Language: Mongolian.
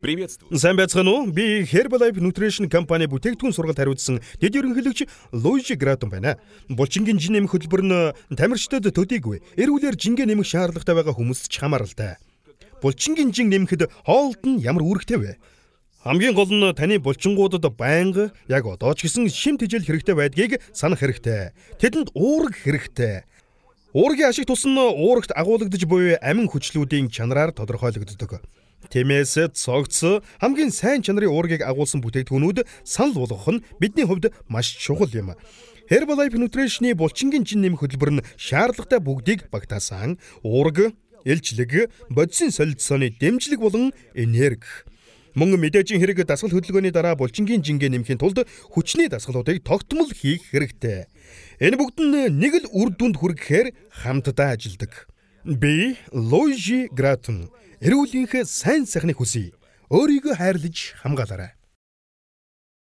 Приветствую. Сайн байцгаана уу? Би Herbalife Nutrition компани бүтээгдэхүүн сургалт хариуцсан дэд ерөнхийлөгч Луижи Гратон байна. Булчингийн жин нэмэх хөтөлбөр нь тамирчдад төдийгүй. Эрүүлэр жингээ нэмэх шаардлагатай байгаа хүмүүст ч хамааралтай. Булчингийн жин нэмэхэд хоолд нь ямар үүрэгтэй вэ? Хамгийн гол нь таны булчингуудад байнга яг одоо ч гэсэн шим тижэл хэрэгтэй байдгийг санах хэрэгтэй. Тэдэнд уурга хэрэгтэй. Уургийн ашиг тус нь уурагт агуулгадж буй амин хүчлүүдийн чанараар тодорхойлогддог. Тиймээс цогц хамгийн сайн чанарын уургийг агуулсан бүтээгдэхүүнүүд санал болгох нь бидний хувьд маш чухал юм. Herbalife Nutrition-ы булчингийн чин нэмэх хөтөлбөр нь шаардлагатай бүгдийг багтаасан уург, ээлжлэг, бодисын солилцооны дэмжлэг болон энерги мөн мэдээжийн хэрэг дасгал хөдөлгөөний дараа булчингийн жингээ нэмхийн тулд хүчний дасгалуудыг тогтмол хийх хэрэгтэй. Энэ бүгд нь нэг л үр дүнд хүрэхээр хамтдаа ажилладаг. Би Луижи Гратон. Эрүүлгийнхээ сайн сайхныг хүсье. Өөрийгөө хайрлаж хамгаалаарай.